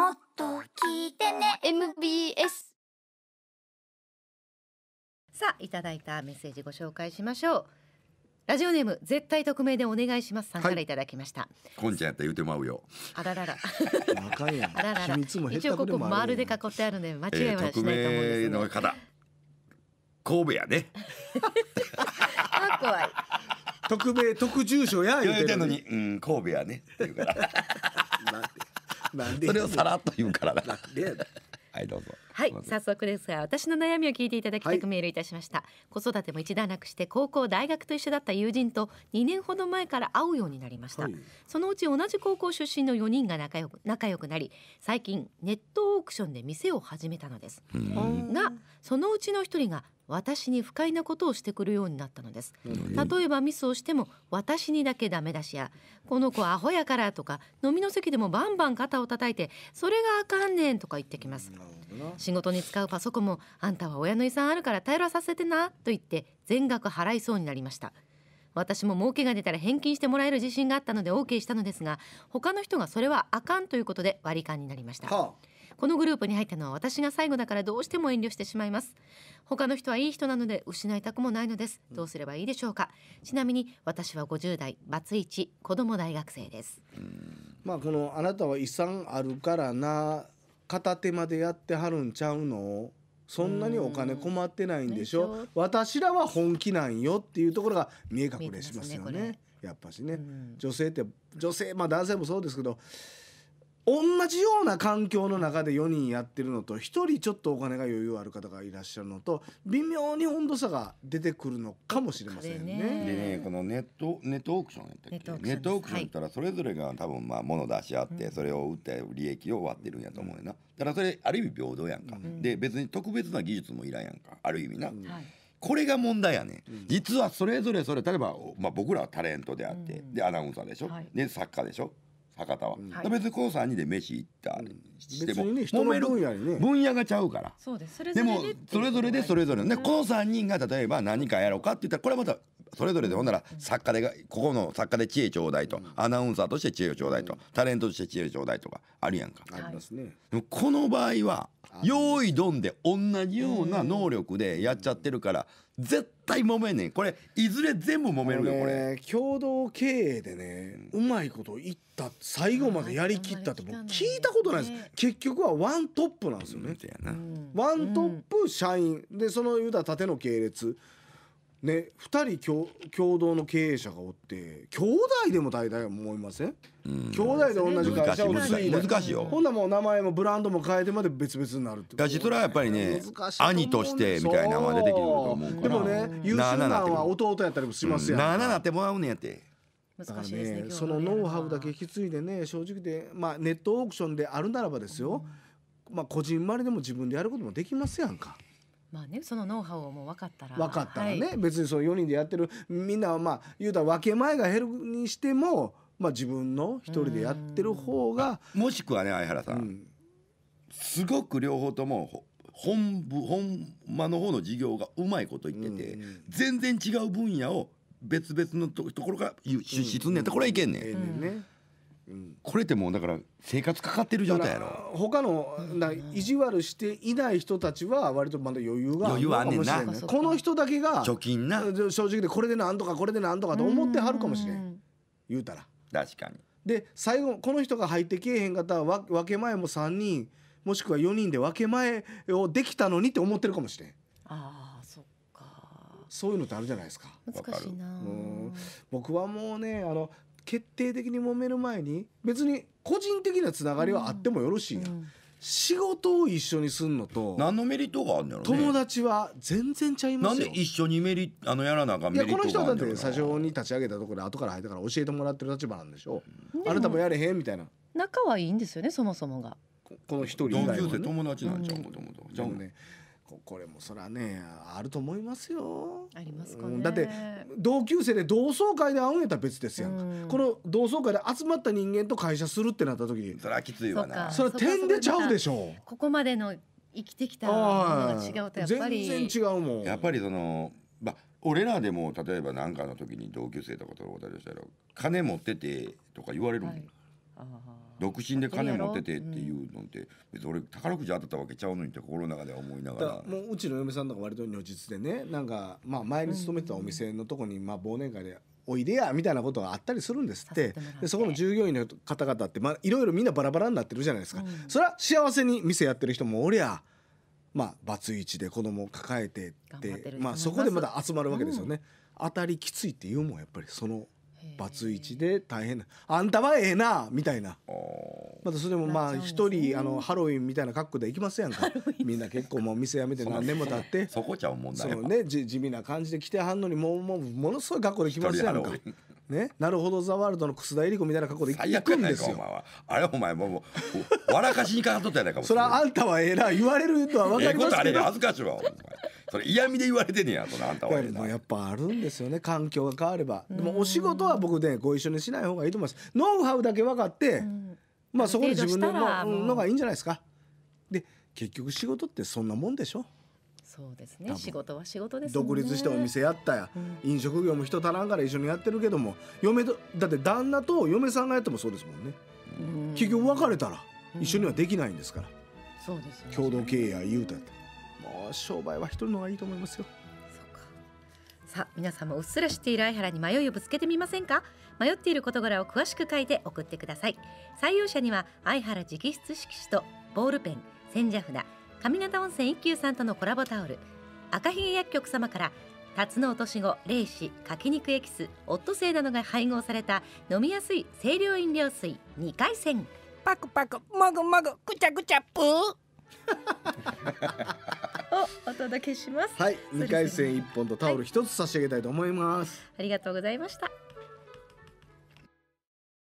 もっと聞いてね MBS さあいただいたメッセージご紹介しましょうラジオネーム絶対匿名でお願いしますさんからいただきました。こ、ん、ちゃんやったら言うてまうよ。あららら。仲いやん。あららら。一応ここ丸で囲ってあるので間違いはしないと思うんです、ね。の方。神戸やね。あ怖い。特命特住所や言うてるのに、うん神戸やねって言うから。それをさらっと言うからな。はいどうぞ。はい、早速ですが私の悩みを聞いていただきたくメールいたしました、はい、子育ても一段落して高校大学と一緒だった友人と2年ほど前から会うようになりました、はい、そのうち同じ高校出身の4人が仲良く仲良くなり最近ネットオークションで店を始めたのですがそのうちの1人が私に不快なことをしてくるようになったのです例えばミスをしても私にだけダメ出しやこの子アホやからとか飲みの席でもバンバン肩を叩いてそれがあかんねんとか言ってきます仕事に使うパソコンもあんたは親の遺産あるから頼らさせてなと言って全額払いそうになりました私も儲けが出たら返金してもらえる自信があったので OK したのですが他の人がそれはあかんということで割り勘になりました、はあこのグループに入ったのは私が最後だからどうしても遠慮してしまいます他の人はいい人なので失いたくもないのですどうすればいいでしょうかちなみに私は50代バツイチ子供大学生ですまあこのあなたは遺産あるからな片手までやってはるんちゃうのそんなにお金困ってないんでしょ私らは本気なんよっていうところが見え隠れしますよね、ね、やっぱしね、女性って女性まあ男性もそうですけど同じような環境の中で4人やってるのと1人ちょっとお金が余裕ある方がいらっしゃるのと微妙に温度差が出てくるのかもしれませんね。でねこのネットネットオークションやったっけネットオークションったらそれぞれが多分まあ物出し合って、それを売って利益を割ってるんやと思うよな。だからそれある意味平等やんか。うん、で別に特別な技術もいらんやんかある意味な。うんはいこれが問題やね、うん、実はそれぞれそれ例えば、まあ、僕らはタレントであって、うん、でアナウンサーでしょ、はい、で作家でしょ博多は、は別に高三人で飯行ったしても、ね、揉める分野,、ね、分野がちゃうからそうですそれぞれでもそれぞれでそれぞれね高三人が例えば何かやろうかって言ったらこれはまたそれぞれでほんなら作家でここの作家で知恵ちょうだいと、アナウンサーとして知恵をちょうだいと、タレントとして知恵をちょうだいとかあるやんか。ありますね。この場合は用意どんで同じような能力でやっちゃってるから絶対揉めんねんこれいずれ全部揉めるよこれ、ね、共同経営でね、うまいこと言った最後までやりきったってもう聞いたことないです、結局はワントップなんですよね、ワントップ社員でその言うた縦の系列、ね、2人共同の経営者がおって兄弟でも大体思いません、うん、兄弟で同じ会社をいで難しいよほんなもう名前もブランドも変えてまで別々になるってだしそれはやっぱりね兄としてみたいなのが出てきてると思うでもね優秀なのは弟やったりもしますやん7なってもらうねんやって難しいね、ね、そのノウハウだけ引き継いでね正直で、まあ、ネットオークションであるならばですよ、うん、まあ、こじんまりでも自分でやることもできますやんか。まあね、そのノウハウをもう分かったら分かったらね、はい、別にその4人でやってるみんなはまあ言うたら分け前が減るにしても、まあ、自分の一人でやってる方がもしくはね相原さん、うん、すごく両方とも本部本間の方の事業がうまいこと言ってて、全然違う分野を別々のところから出資すんねやったらこれはいけんねん。んうんこれってもうだから生活かかってる状態やろ他のな意地悪していない人たちは割とまだ余裕があるかもしれんねんこの人だけが貯金な正直でこれでなんとかこれでなんとかと思ってはるかもしれん言うたら確かにで最後この人が入ってけえへんかったら分け前も3人もしくは4人で分け前をできたのにって思ってるかもしれんああそっかそういうのってあるじゃないですか難しいな僕はもうねあの決定的に揉める前に別に個人的なつながりはあってもよろしいや、うんうん、仕事を一緒にすんのと何のメリットがあんねやろ、ね、友達は全然ちゃいますよなんで一緒にメリあのやらなあかんメリットがあんねやこの人だって最初に立ち上げたところで後から入ったから教えてもらってる立場なんでしょうあなたもやれへんみたいな仲はいいんですよねそもそもがこの一人以外は、ね、同級生友達なんちゃうもともとじゃあね、うんこれもそれはねあると思いますよ。ありますか、ねうん、だって同級生で同窓会で会うんやったら別ですやんうん、この同窓会で集まった人間と会社するってなった時それはきついわなそれは点でちゃうでしょうここまでの生きてきたものが違うとやっぱり全然違うもんやっぱりそのまあ俺らでも例えば何かの時に同級生とかとおたりしたら金持っててとか言われるもん、はい、ああ独身で金持っててっていうのって別に俺宝くじ当たったわけちゃうのにって心の中では思いながらもううちの嫁さんとか割と如実でねなんか、まあ、前に勤めてたお店のとこに、まあ、忘年会でおいでやみたいなことがあったりするんですってでそこの従業員の方々ってまあ、いろいろみんなバラバラになってるじゃないですか、うん、それは幸せに店やってる人もおりゃまあバツイチで子供を抱えてってまあ、そこでまだ集まるわけですよね、うん、当たりきついっていうもんやっぱりそのバツイチで大変なあんたはええなみたいなまたそれもまあ一人あのハロウィンみたいな格好で行きますやんかみんな結構もう店辞めて何年も経ってそこちゃうもんだよ、ね、地味な感じで来てはんのにもうもうものすごい格好で来ますやんか。ね、なるほどザワールドの楠田絵理子みたいな格好で行くんですよ。あれお前もう笑かしにかかっとったやないかもそれはあんたはええな言われるとは分かりますけど。ええことあれ恥ずかしいわお前。それ嫌味で言われてんねやとなあんたはやっぱあるんですよね環境が変わればでもお仕事は僕で、ね、ご一緒にしない方がいいと思いますノウハウだけ分かって、うん、まあそこで自分ののがいいんじゃないですかで結局仕事ってそんなもんでしょそうですね仕事は仕事です、ね、独立してお店やったや、うん、飲食業も人足らんから一緒にやってるけども嫁とだって旦那と嫁さんがやってもそうですもんね、うん、結局別れたら一緒にはできないんですから、そうです、ね、共同経営や言うたって商売は一人のがいいと思いますよさあ皆さんもうっすら知っている相原に迷いをぶつけてみませんか迷っている事柄を詳しく書いて送ってください採用者には相原直筆色紙とボールペン千社札上方温泉一休さんとのコラボタオル赤ひげ薬局様から辰の落とし子、霊子、柿肉エキス、オットセイなどが配合された飲みやすい清涼飲料水2回戦パクパクもぐもぐくちゃくちゃぷー お届けしますはい二回戦一本とタオル一つ差し上げたいと思います、はい、ありがとうございました